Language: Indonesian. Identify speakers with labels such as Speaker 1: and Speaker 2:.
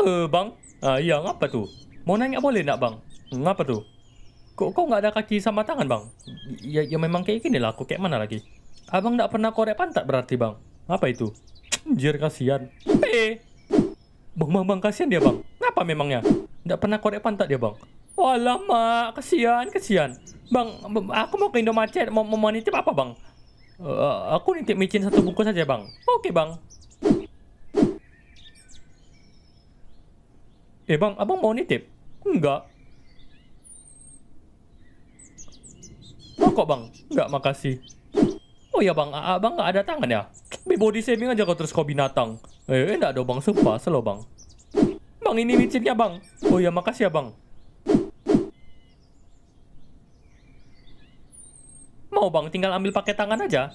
Speaker 1: Eh, bang. Ah, ya, ngapa tu? Mau nanya boleh nak, bang? Ngapa tu? Kok kau nggak ada kaki sama tangan, bang? Ya, ya memang kayak gini lah. Aku kayak mana lagi? Abang nggak pernah korek pantat berarti, bang. Apa itu? Jir kasihan. Eh. Bang, bang, bang, kasihan dia, bang. ngapa memangnya? Nggak pernah korek pantat dia, bang. walah mak, kasihan kasihan, Bang, aku mau ke Indomacet, mau, mau nitip apa, bang? Uh, aku nitip micin satu bungkus saja, bang. Oke, bang. eh bang abang mau nitip enggak mau kok bang enggak makasih oh ya bang abang nggak ada tangan ya Be body saving aja kau terus kau binatang eh, eh enggak dong bang sumpah selo bang bang ini micinnya bang oh ya makasih ya bang mau bang tinggal ambil pakai tangan aja